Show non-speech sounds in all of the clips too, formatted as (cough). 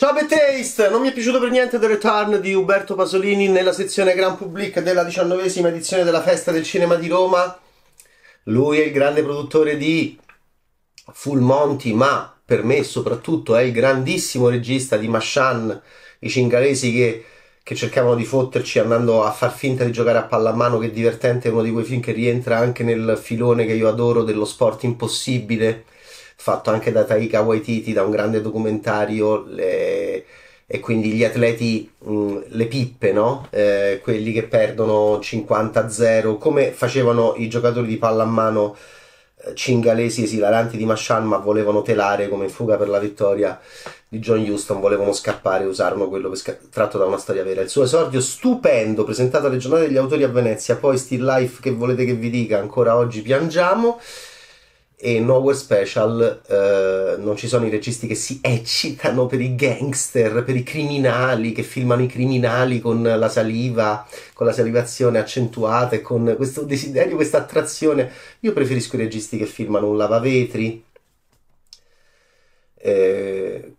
Ciao Taste! Non mi è piaciuto per niente The Return di Uberto Pasolini nella sezione Grand Public della diciannovesima edizione della Festa del Cinema di Roma. Lui è il grande produttore di Full Monty, ma per me soprattutto è il grandissimo regista di Mashan, i cingalesi che, che cercavano di fotterci andando a far finta di giocare a pallamano, che è divertente, è uno di quei film che rientra anche nel filone che io adoro dello sport impossibile fatto anche da Taika Waititi, da un grande documentario, le, e quindi gli atleti, mh, mm, le pippe, no? eh, quelli che perdono 50-0, come facevano i giocatori di pallamano eh, cingalesi esilaranti di Mashan, ma volevano telare come fuga per la vittoria di John Houston, volevano scappare e usarono quello sca- tratto da una storia vera. Il suo esordio stupendo, presentato alle giornate degli autori a Venezia, poi Still Life che volete che vi dica, ancora oggi piangiamo e Nowhere Special eh, non ci sono i registi che si eccitano per i gangster, per i criminali che filmano i criminali con la saliva, con la salivazione accentuata e con questo desiderio, questa attrazione. Io preferisco i registi che filmano un lavavetri eh,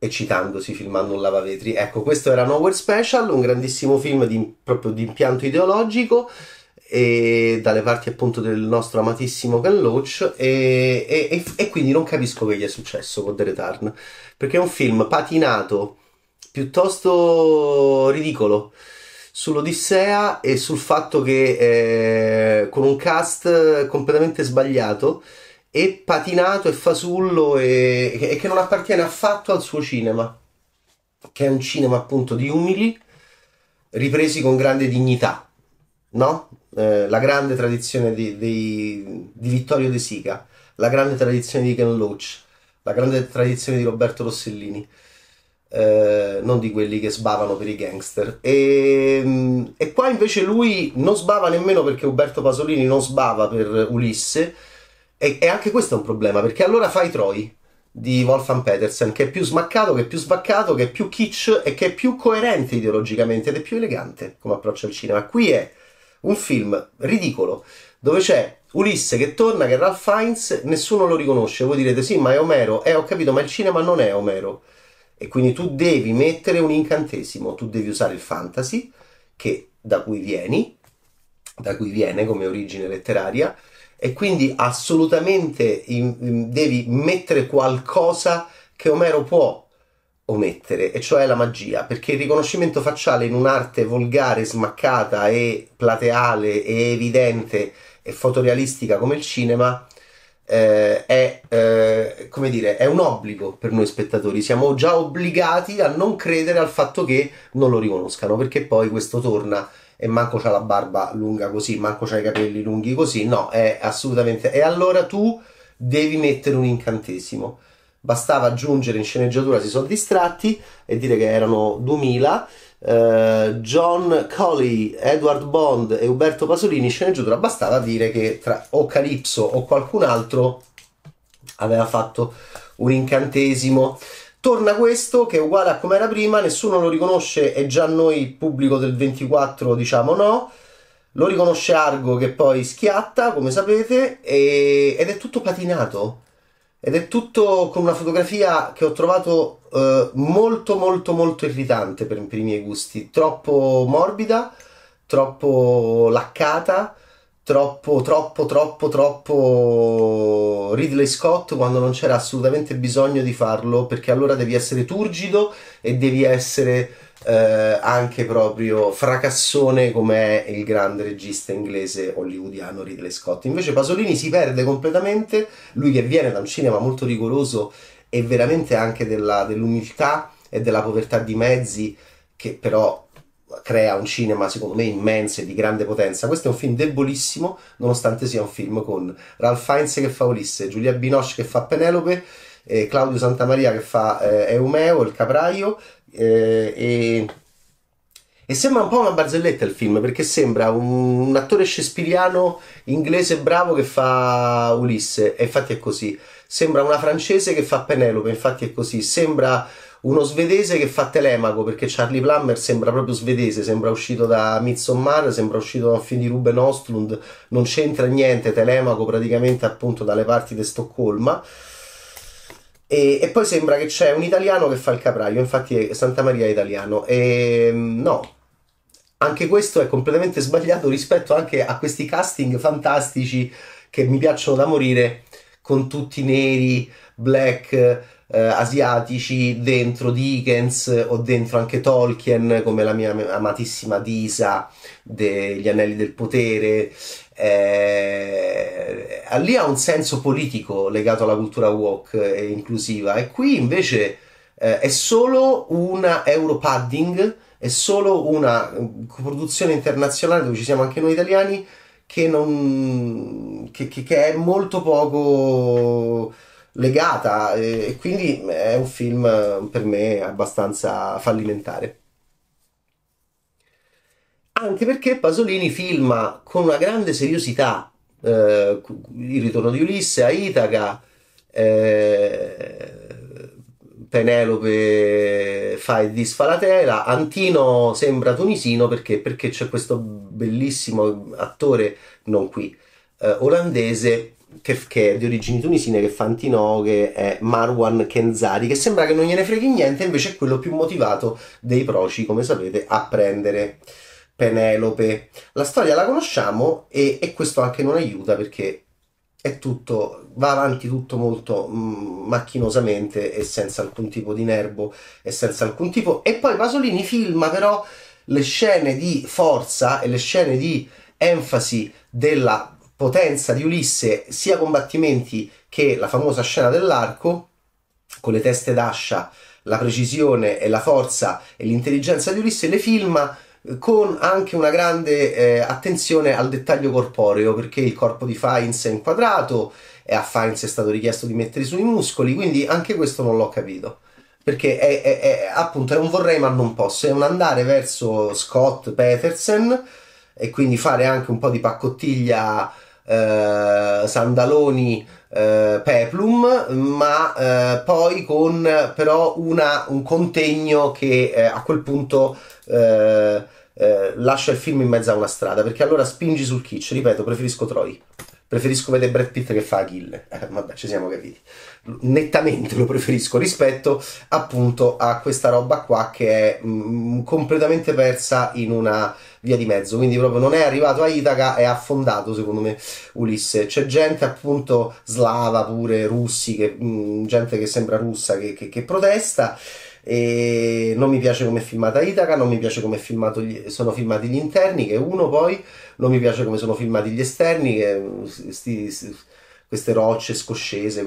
eccitandosi filmando un lavavetri. Ecco, questo era Nowhere Special, un grandissimo film di, proprio di impianto ideologico e dalle parti appunto del nostro amatissimo Galloach e, e, e, quindi non capisco che gli è successo con The Return perché è un film patinato piuttosto ridicolo sull'Odissea e sul fatto che eh, con un cast completamente sbagliato e patinato e fasullo e, e, che non appartiene affatto al suo cinema che è un cinema appunto di umili ripresi con grande dignità no? Eh, la grande tradizione di, di, di, Vittorio De Sica, la grande tradizione di Ken Loach, la grande tradizione di Roberto Rossellini, eh, non di quelli che sbavano per i gangster. E, mm, e, qua invece lui non sbava nemmeno perché Uberto Pasolini non sbava per Ulisse, e, e anche questo è un problema, perché allora fai Troi di Wolfgang Petersen, che è più smaccato, che è più sbaccato, che è più kitsch e che è più coerente ideologicamente ed è più elegante come approccio al cinema. Qui è un film ridicolo dove c'è Ulisse che torna, che è Ralph Fiennes, nessuno lo riconosce. Voi direte sì, ma è Omero. Eh, ho capito, ma il cinema non è Omero. E quindi tu devi mettere un incantesimo, tu devi usare il fantasy, che da cui vieni, da cui viene come origine letteraria, e quindi assolutamente in, in, devi mettere qualcosa che Omero può omettere, e cioè la magia, perché il riconoscimento facciale in un'arte volgare, smaccata e plateale e evidente e fotorealistica come il cinema eh, è, eh, come dire, è un obbligo per noi spettatori, siamo già obbligati a non credere al fatto che non lo riconoscano, perché poi questo torna e manco c'ha la barba lunga così, manco c'ha i capelli lunghi così, no, è assolutamente... E allora tu devi mettere un incantesimo bastava aggiungere in sceneggiatura si sono distratti e dire che erano 2000 eh, John Colley, Edward Bond e Uberto Pasolini in sceneggiatura bastava dire che tra o Calypso o qualcun altro aveva fatto un incantesimo torna questo che è uguale a come era prima nessuno lo riconosce e già noi pubblico del 24 diciamo no lo riconosce Argo che poi schiatta come sapete e, ed è tutto patinato ed è tutto con una fotografia che ho trovato eh, molto molto molto irritante per, per, i miei gusti, troppo morbida, troppo laccata, troppo, troppo, troppo, troppo Ridley Scott quando non c'era assolutamente bisogno di farlo perché allora devi essere turgido e devi essere eh, anche proprio fracassone come è il grande regista inglese hollywoodiano Ridley Scott. Invece Pasolini si perde completamente, lui che viene da un cinema molto rigoroso e veramente anche della, dell'umiltà e della povertà di mezzi che però crea un cinema secondo me immenso e di grande potenza. Questo è un film debolissimo, nonostante sia un film con Ralph Fiennes che fa Ulisse, Giulia Binoche che fa Penelope, eh, Claudio Santamaria che fa eh, Eumeo, il capraio, eh, e... e, sembra un po' una barzelletta il film, perché sembra un, un attore shakespeariano inglese bravo che fa Ulisse, e infatti è così. Sembra una francese che fa Penelope, infatti è così. Sembra uno svedese che fa telemaco perché Charlie Plummer sembra proprio svedese, sembra uscito da Midsommar, sembra uscito da un film di Ruben Ostlund, non c'entra niente, telemaco praticamente appunto dalle parti di Stoccolma. E, e, poi sembra che c'è un italiano che fa il capraio, infatti Santa Maria è italiano. E, no, anche questo è completamente sbagliato rispetto anche a questi casting fantastici che mi piacciono da morire con tutti i neri, black, eh, asiatici, dentro Dickens o dentro anche Tolkien, come la mia amatissima Disa degli Anelli del Potere. Eh, lì ha un senso politico legato alla cultura woke e inclusiva, e qui invece eh, è solo una Europadding, è solo una mm, produzione internazionale dove ci siamo anche noi italiani che, non, che, che, che è molto poco legata e, e quindi è un film per me abbastanza fallimentare. Anche perché Pasolini filma con una grande seriosità eh, il ritorno di Ulisse a Itaca. Eh, Penelope fa il disfalatela, Antino sembra tunisino perché, perché c'è questo bellissimo attore, non qui, eh, olandese che, che, è di origini tunisine che fa Antino che è Marwan Kenzari che sembra che non gliene freghi niente invece è quello più motivato dei proci come sapete a prendere Penelope. La storia la conosciamo e, e questo anche non aiuta perché è tutto, va avanti tutto molto mm, macchinosamente e senza alcun tipo di nervo e senza alcun tipo. E poi Pasolini filma però le scene di forza e le scene di enfasi della potenza di Ulisse, sia combattimenti che la famosa scena dell'arco, con le teste d'ascia, la precisione e la forza e l'intelligenza di Ulisse, le filma con anche una grande eh, attenzione al dettaglio corporeo perché il corpo di Fiennes è inquadrato e a Fiennes è stato richiesto di mettere sui muscoli, quindi anche questo non l'ho capito. Perché è, è, è, appunto è un vorrei ma non posso, è un andare verso Scott Petersen e quindi fare anche un po' di paccottiglia eh, Sandaloni eh, Peplum, ma eh, poi con però una, un contegno che eh, a quel punto eh, eh, lascia il film in mezzo a una strada, perché allora spingi sul kitsch, ripeto, preferisco Troy. Preferisco vedere Brad Pitt che fa Achille. (laughs) Eh, vabbè, ci siamo capiti. Nettamente lo preferisco rispetto appunto a questa roba qua che è mh, mm, completamente persa in una via di mezzo. Quindi proprio non è arrivato a Itaca, è affondato secondo me Ulisse. C'è gente appunto slava pure, russi, che, mh, mm, gente che sembra russa che, che, che protesta e non mi piace come è filmata Itaca, non mi piace come gli, sono filmati gli interni, che uno poi, non mi piace come sono filmati gli esterni, che eh, sti, sti, queste rocce scoscese,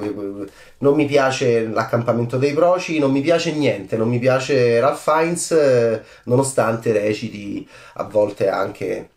non mi piace l'accampamento dei proci, non mi piace niente, non mi piace Ralph Fiennes, eh, nonostante reciti a volte anche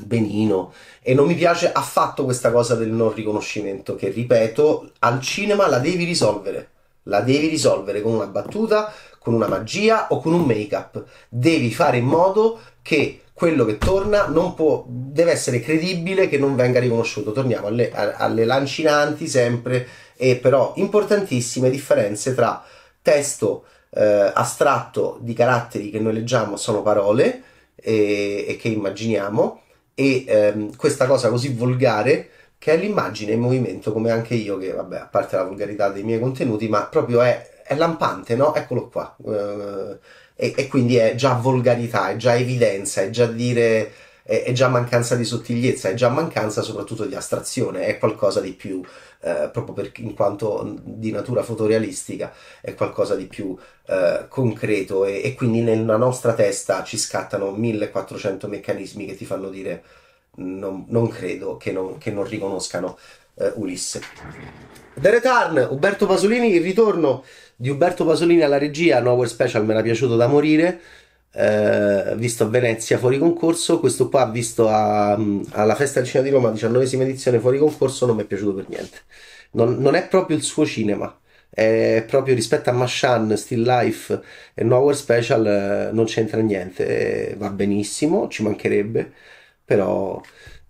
benino e non mi piace affatto questa cosa del non riconoscimento che ripeto al cinema la devi risolvere la devi risolvere con una battuta, con una magia o con un make-up. Devi fare in modo che quello che torna non può, deve essere credibile che non venga riconosciuto. Torniamo alle, alle lancinanti sempre e però importantissime differenze tra testo eh, astratto di caratteri che noi leggiamo sono parole e, e che immaginiamo e ehm, questa cosa così volgare che è l'immagine in movimento, come anche io, che vabbè, a parte la volgarità dei miei contenuti, ma proprio è, è lampante, no? Eccolo qua. Eh, e, e, quindi è già volgarità, è già evidenza, è già dire, è, è, già mancanza di sottigliezza, è già mancanza soprattutto di astrazione, è qualcosa di più, uh, proprio per, in quanto di natura fotorealistica, è qualcosa di più uh, concreto e, e quindi nella nostra testa ci scattano 1400 meccanismi che ti fanno dire non, non credo che non, che non riconoscano eh, Ulisse. The Return, Uberto Pasolini, il ritorno di Uberto Pasolini alla regia, Nowhere Special, mi era piaciuto da morire, eh, visto a Venezia fuori concorso, questo qua visto a, alla Festa del Cinema di Roma, 19esima edizione fuori concorso, non mi è piaciuto per niente. Non, non è proprio il suo cinema, è proprio rispetto a Mashan, Still Life e Nowhere Special eh, non c'entra niente, eh, va benissimo, ci mancherebbe però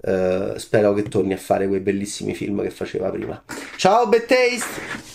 eh, spero che torni a fare quei bellissimi film che faceva prima. Ciao, Bad